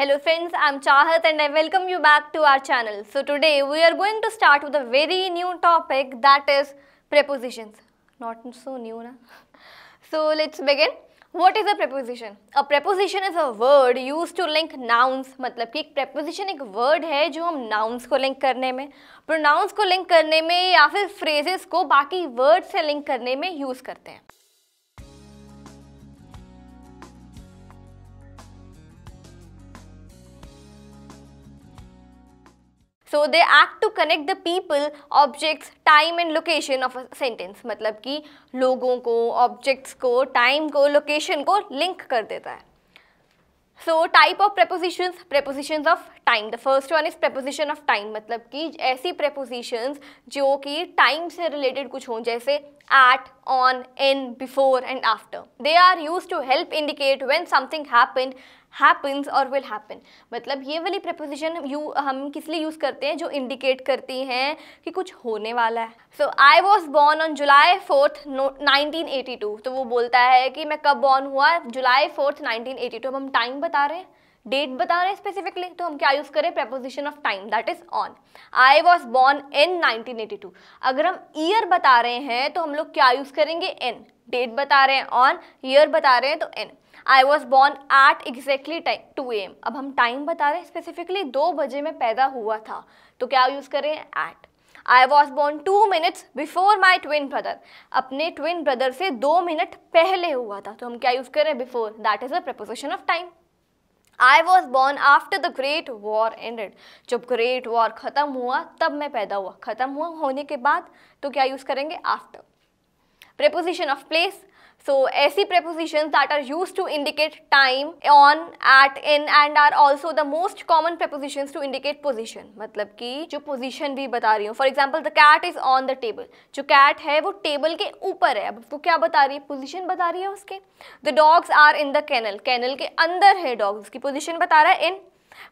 Hello friends, I'm Chahat and I welcome you back to our channel. So today we are going to start with a very new topic that is prepositions. Not so new, na? So let's begin. What is a preposition? A preposition is a word used to link nouns. मतलब कि एक preposition एक word है जो हम nouns को link करने में pronouns को link करने में या फिर phrases को बाकी words से link करने में use करते हैं so they act to connect the people objects time and location of a sentence मतलब कि लोगों को ऑब्जेक्ट्स को टाइम को लोकेशन को लिंक कर देता है so type of preposition prepositions of time the first one is preposition of time मतलब कि ऐसी prepositions जो कि टाइम से रिलेटेड कुछ हों जैसे at on in before and after they are use to help indicate when something happen happens और विल हैपन मतलब ये वाली प्रपोजिशन यू हम किस लिए यूज़ करते हैं जो इंडिकेट करती हैं कि कुछ होने वाला है so I was born on July fourth nineteen eighty two तो वो बोलता है कि मैं कब बॉर्न हुआ July fourth nineteen eighty two हम टाइम बता रहे हैं डेट बता रहे हैं स्पेसिफिकली तो हम क्या यूज़ करें preposition of time that is on I was born in 1982 अगर हम ईयर बता रहे हैं तो हम लोग क्या यूज़ करेंगे इन डेट बता रहे हैं ऑन ईयर बता रहे हैं तो in I was born at exactly time two AM अब हम टाइम बता रहे हैं स्पेसिफिकली दो बजे में पैदा हुआ था तो क्या यूज़ करें at I was born two minutes before my twin brother अपने ट्विन ब्रदर से दो मिनट पहले हुआ था तो हम क्या यूज़ करें before that is a preposition of time I was born after the great war ended. जब ग्रेट वॉर ख़त्म हुआ तब मैं पैदा हुआ ख़त्म हुआ होने के बाद तो क्या यूज़ करेंगे after preposition of place so ऐसी preposition that are use to indicate time on at in and are also the most common preposition to indicate position मतलब कि जो पोजिशन भी बता रही हूँ for example the cat is on the table जो cat है वो टेबल के ऊपर है अब वो क्या बता रही है पोजिशन बता रही है उसके the dogs are in the kennel kennel के अंदर है डॉग्स की पोजिशन बता रहा है in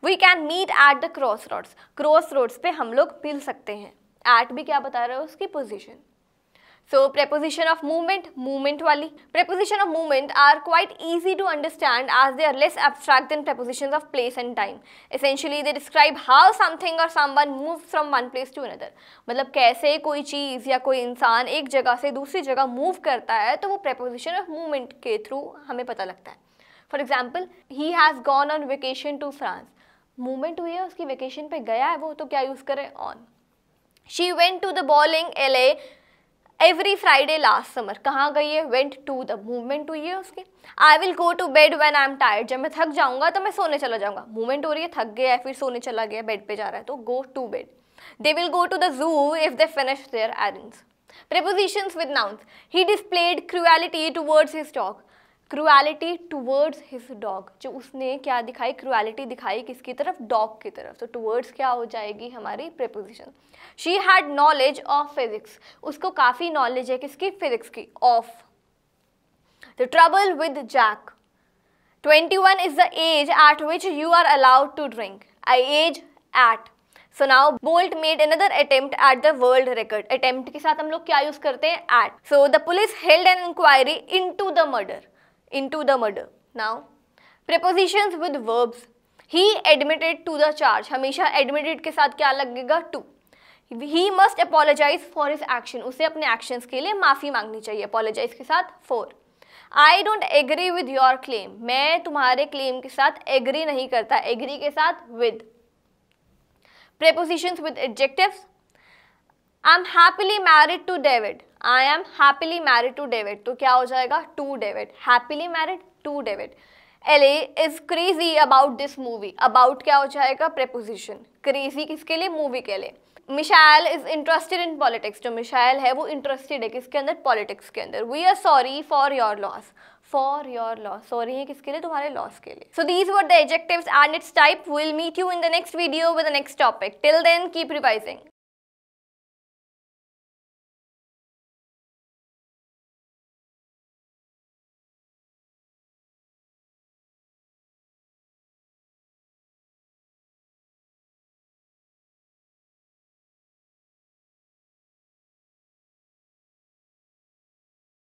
we can meet at the crossroads crossroads पे हम लोग मिल सकते हैं एट भी क्या बता रहा है उसकी position So preposition of movement, movement wali. Preposition of movement are quite easy to understand as they are less abstract than prepositions of place and time. Essentially they describe how something or someone moves from one place to another. मतलब कैसे कोई चीज़ या कोई इंसान एक जगह से दूसरी जगह मूव करता है तो वो preposition of movement के थ्रू हमें पता लगता है for example he has gone on vacation to France movement हुई है उसकी वेकेशन पे गया है वो तो क्या यूज़ करें on she went to the bowling alley every Friday last summer कहाँ गई है वेंट टू द मूवमेंट हुई है उसकी I will go to bed when I am tired जब मैं थक जाऊँगा तो मैं सोने चला जाऊँगा मूवमेंट हो रही है थक गया फिर सोने चला गया बेड पे जा रहा है तो go to bed they will go to the zoo if they finish their errands with nouns he displayed displayed towards his dog cruelty towards his dog जो उसने क्या दिखाई क्रुएलिटी दिखाई किसकी तरफ डॉग की तरफ तो टूवर्ड्स क्या हो जाएगी हमारी preposition she had knowledge of physics उसको काफ़ी नॉलेज है किसकी फिजिक्स की of the trouble with Jack 21 is the age at which you are allowed to drink. I age at. So now Bolt made another attempt at the world record. Attempt के साथ हम लोग क्या use करते हैं at. So the police held an inquiry into the murder. into the murder. Now, prepositions with verbs. He admitted to the charge. हमेशा admitted के साथ क्या लगेगा to. He must apologize for his action. उसे अपने actions के लिए माफ़ी मांगनी चाहिए apologize के साथ for. I don't agree with your claim. मैं तुम्हारे claim के साथ agree नहीं करता agree के साथ with. prepositions with adjectives. I'm happily married to David. I am happily married to David तो क्या हो जाएगा to David happily married to David Elle is crazy about this movie about क्या हो जाएगा प्रेपोजिशन क्रेजी किसके लिए मूवी के लिए Michelle is interested in politics जो मिशाइल है वो इंटरेस्टेड है किसके अंदर पॉलिटिक्स के अंदर we are sorry for your loss for your loss sorry है किसके लिए तुम्हारे लॉस के लिए so these were the adjective and its type will meet you in the next video with the next topic till then keep revising